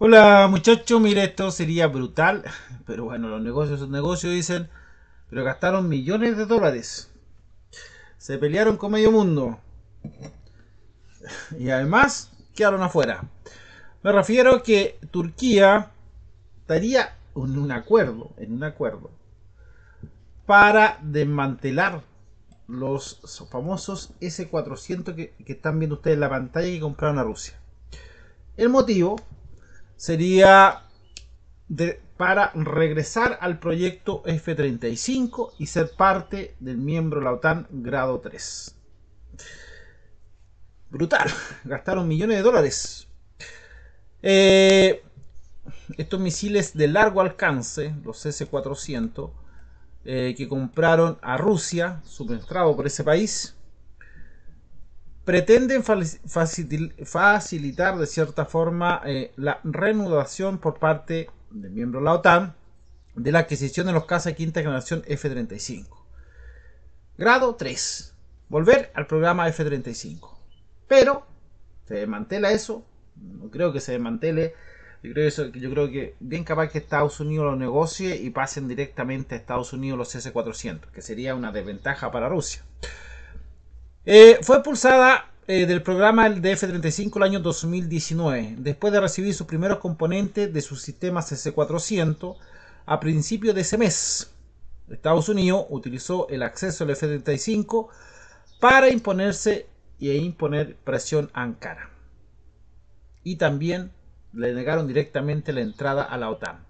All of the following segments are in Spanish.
Hola muchachos, mire, esto sería brutal, pero bueno, los negocios son negocios, dicen, pero gastaron millones de dólares. Se pelearon con medio mundo. Y además quedaron afuera. Me refiero que Turquía estaría en un acuerdo, en un acuerdo, para desmantelar los famosos S-400 que, que están viendo ustedes en la pantalla que compraron a Rusia. El motivo sería para regresar al proyecto F-35 y ser parte del miembro de la OTAN grado 3. Brutal, gastaron millones de dólares. Eh, estos misiles de largo alcance, los S-400, eh, que compraron a Rusia, suministrado por ese país, pretenden facilitar de cierta forma eh, la reanudación por parte del miembro de la OTAN de la adquisición de los de quinta generación F-35. Grado 3. Volver al programa F-35. Pero, ¿se desmantela eso? No creo que se desmantele. Yo creo, eso, yo creo que bien capaz que Estados Unidos lo negocie y pasen directamente a Estados Unidos los S-400, que sería una desventaja para Rusia. Eh, fue pulsada eh, del programa el DF-35 el año 2019, después de recibir sus primeros componentes de su sistema CC-400 a principios de ese mes. Estados Unidos utilizó el acceso al F-35 para imponerse y e imponer presión a Ankara. Y también le negaron directamente la entrada a la OTAN.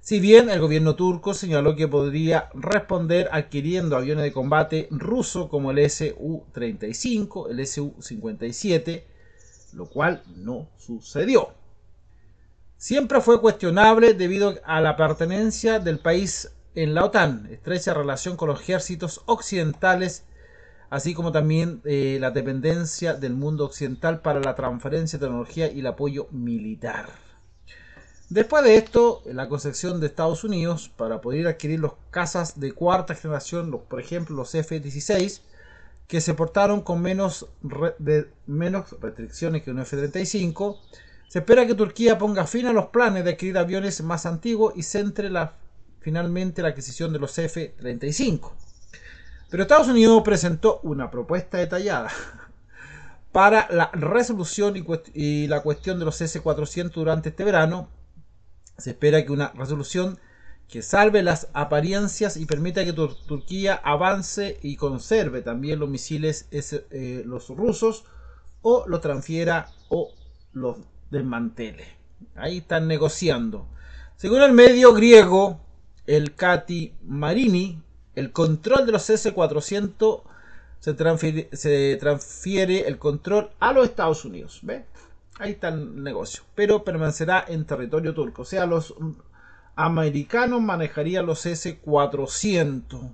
Si bien el gobierno turco señaló que podría responder adquiriendo aviones de combate ruso como el Su-35, el Su-57, lo cual no sucedió. Siempre fue cuestionable debido a la pertenencia del país en la OTAN, estrecha relación con los ejércitos occidentales, así como también eh, la dependencia del mundo occidental para la transferencia de tecnología y el apoyo militar. Después de esto, la concepción de Estados Unidos para poder adquirir los casas de cuarta generación, por ejemplo los F-16, que se portaron con menos, restricciones que un F-35, se espera que Turquía ponga fin a los planes de adquirir aviones más antiguos y centre finalmente la adquisición de los F-35. Pero Estados Unidos presentó una propuesta detallada para la resolución y, y la cuestión de los S-400 durante este verano se espera que una resolución que salve las apariencias y permita que Turquía avance y conserve también los misiles eh, los rusos o los transfiera o los desmantele. Ahí están negociando. Según el medio griego, el Kati Marini, el control de los S-400 se transfiere, se transfiere, el control a los Estados Unidos. ¿ve? Ahí está el negocio. Pero permanecerá en territorio turco. O sea, los americanos manejarían los S-400.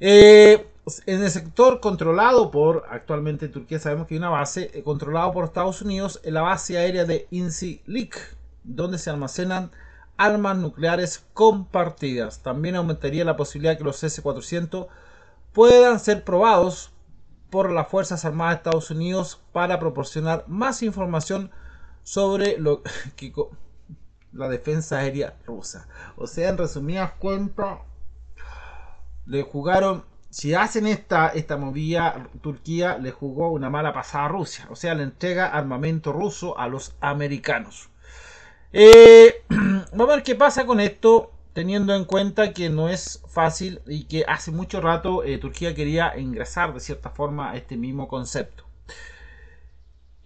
Eh, en el sector controlado por, actualmente Turquía sabemos que hay una base, eh, controlada por Estados Unidos, en la base aérea de Incirlik, donde se almacenan armas nucleares compartidas. También aumentaría la posibilidad de que los S-400 puedan ser probados por las Fuerzas Armadas de Estados Unidos para proporcionar más información sobre lo que la defensa aérea rusa. O sea, en resumidas cuentas, le jugaron, si hacen esta, esta movida, Turquía le jugó una mala pasada a Rusia. O sea, le entrega armamento ruso a los americanos. Eh, vamos a ver qué pasa con esto teniendo en cuenta que no es fácil y que hace mucho rato eh, Turquía quería ingresar de cierta forma a este mismo concepto.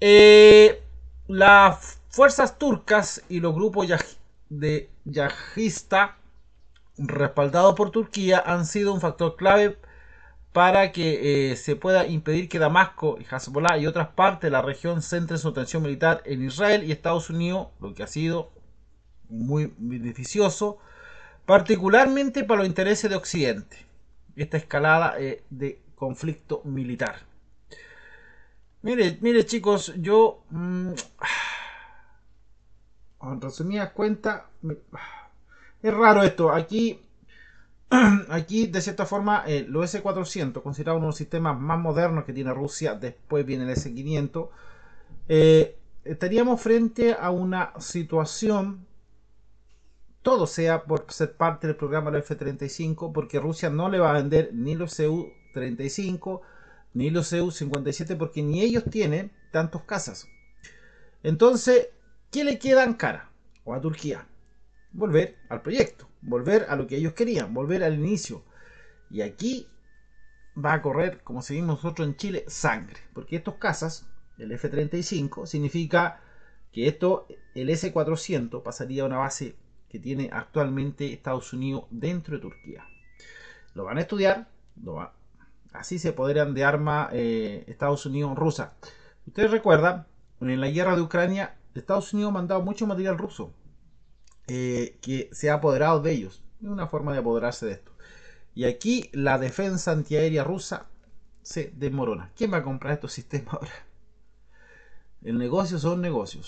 Eh, las fuerzas turcas y los grupos de yajista respaldados por Turquía han sido un factor clave para que eh, se pueda impedir que Damasco y Hezbollah y otras partes de la región centren su atención militar en Israel y Estados Unidos, lo que ha sido muy beneficioso particularmente para los intereses de Occidente, esta escalada eh, de conflicto militar. Mire, mire chicos, yo... Mm, en resumidas cuentas, es raro esto. Aquí, aquí de cierta forma, el eh, S-400, considerado uno de los sistemas más modernos que tiene Rusia, después viene el S-500, eh, estaríamos frente a una situación todo sea por ser parte del programa del F-35, porque Rusia no le va a vender ni los EU-35 ni los EU-57, porque ni ellos tienen tantos casas. Entonces, ¿qué le queda a Ankara o a Turquía? Volver al proyecto, volver a lo que ellos querían, volver al inicio. Y aquí va a correr, como seguimos nosotros en Chile, sangre, porque estos casas, el F-35, significa que esto, el S-400, pasaría a una base que tiene actualmente Estados Unidos dentro de Turquía. Lo van a estudiar, así se apoderan de armas eh, Estados Unidos-Rusa. Ustedes recuerdan, en la guerra de Ucrania, Estados Unidos mandaba mucho material ruso eh, que se ha apoderado de ellos. Es una forma de apoderarse de esto. Y aquí la defensa antiaérea rusa se desmorona. ¿Quién va a comprar estos sistemas ahora? El negocio son negocios.